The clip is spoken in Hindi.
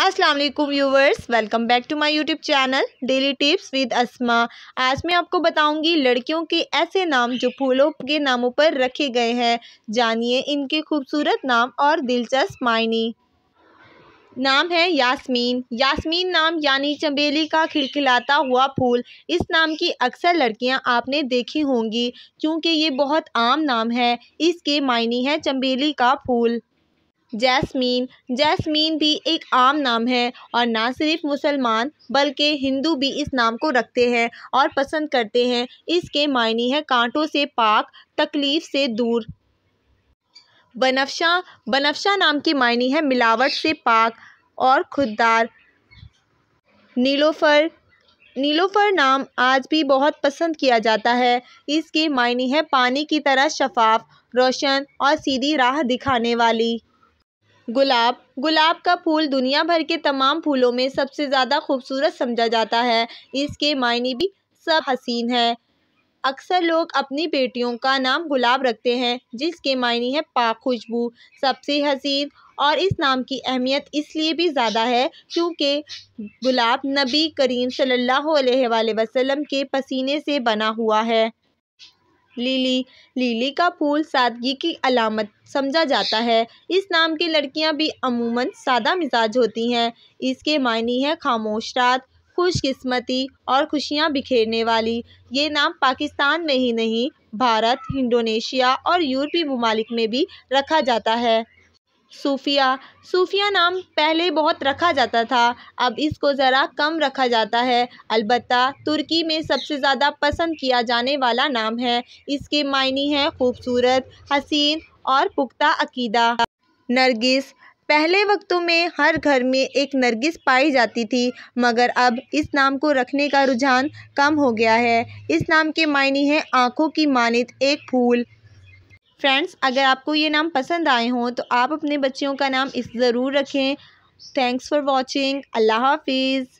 अस्सलाम वालेकुम viewers welcome back to my YouTube channel daily tips with Asma आज मैं आपको बताऊंगी लड़कियों के ऐसे नाम जो फूलों के नामों पर रखे गए हैं जानिए इनके खूबसूरत नाम और दिलचस्प मायने नाम है यास्मीन यास्मीन नाम यानी चमेली का खिलखिलाता हुआ फूल इस नाम की अक्सर लड़कियां आपने देखी होंगी क्योंकि ये बहुत आम नाम है इसके मायने हैं चमेली का फूल जैस्मीन जैस्मीन भी एक आम नाम है और ना सिर्फ मुसलमान बल्कि हिंदू भी इस नाम को रखते हैं और पसंद करते हैं इसके मायने हैं कांटों से पाक तकलीफ़ से दूर बनफशा बनफशा नाम के मायने हैं मिलावट से पाक और खुददार नीलोफर नीलोफर नाम आज भी बहुत पसंद किया जाता है इसके मायने हैं पानी की तरह शफाफ रोशन और सीधी राह दिखाने वाली गुलाब गुलाब का फूल दुनिया भर के तमाम फूलों में सबसे ज़्यादा खूबसूरत समझा जाता है इसके मायने भी सब हसीन है अक्सर लोग अपनी बेटियों का नाम गुलाब रखते हैं जिसके मायने है पाक खुशबू सबसे हसीन और इस नाम की अहमियत इसलिए भी ज़्यादा है क्योंकि गुलाब नबी करीम सल्लल्लाहु अलैहि वसल्लम के पसीने से बना हुआ है लिली लिली का फूल सादगी की अलामत समझा जाता है इस नाम की लड़कियां भी अमूमन सादा मिजाज होती हैं इसके मायने हैं खामोश रात खुशकिस्मती और खुशियां बिखेरने वाली ये नाम पाकिस्तान में ही नहीं भारत इंडोनेशिया और यूरोपीय ममालिक में भी रखा जाता है सूफिया सूफिया नाम पहले बहुत रखा जाता था अब इसको ज़रा कम रखा जाता है अलबत् तुर्की में सबसे ज़्यादा पसंद किया जाने वाला नाम है इसके मायने हैं खूबसूरत हसीन और पुख्ता अकीदा नरगिस पहले वक्तों में हर घर में एक नरगिस पाई जाती थी मगर अब इस नाम को रखने का रुझान कम हो गया है इस नाम के मायने हैं आँखों की मानित एक फूल फ्रेंड्स अगर आपको ये नाम पसंद आए हों तो आप अपने बच्चियों का नाम इस ज़रूर रखें थैंक्स फॉर वॉचिंग अल्लाह हाफिज़